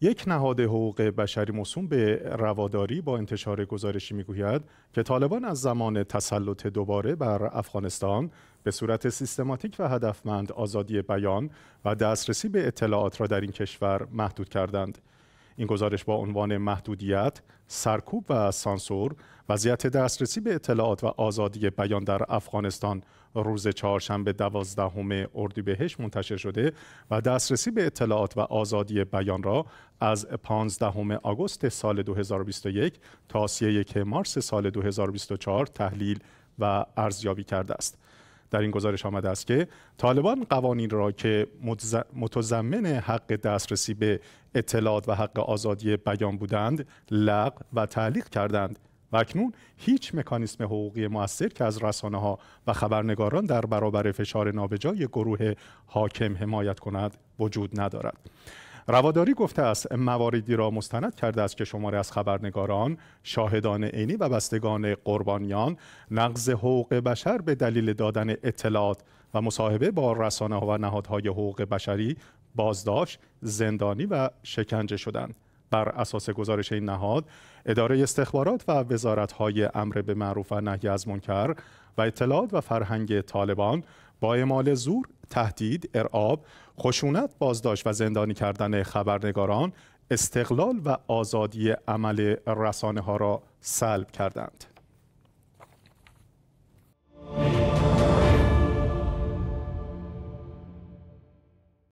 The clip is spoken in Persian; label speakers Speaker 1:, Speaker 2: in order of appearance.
Speaker 1: یک نهاد حقوق بشری موسوم به رواداری با انتشار گزارشی میگوید که طالبان از زمان تسلط دوباره بر افغانستان به صورت سیستماتیک و هدفمند آزادی بیان و دسترسی به اطلاعات را در این کشور محدود کردند. این گزارش با عنوان محدودیت، سرکوب و سانسور، وضعیت دسترسی به اطلاعات و آزادی بیان در افغانستان روز چهارشنبه دوازدهم اردیبهشت منتشر شده و دسترسی به اطلاعات و آزادی بیان را از 15 آگوست سال 2021 تا 31 مارس سال 2024 تحلیل و ارزیابی کرده است. در این گزارش آمده است که طالبان قوانین را که متضمن حق دسترسی به اطلاعات و حق آزادی بیان بودند لغ و تعلیق کردند و اکنون هیچ مکانیسم حقوقی موثر که از رسانه ها و خبرنگاران در برابر فشار نابجای گروه حاکم حمایت کند وجود ندارد رواداری گفته است مواردی را مستند کرده است که شماره از خبرنگاران شاهدان عینی و بستگان قربانیان نقض حقوق بشر به دلیل دادن اطلاعات و مصاحبه با رسانه و نهادهای حقوق بشری بازداشت زندانی و شکنجه شدند بر اساس گزارش این نهاد اداره استخبارات و وزارت های امر به معروف و نهی از منکر و اطلاعات و فرهنگ طالبان با اعمال زور تهدید، ارعاب، خشونت بازداشت و زندانی کردن خبرنگاران، استقلال و آزادی عمل رسانه ها را سلب کردند.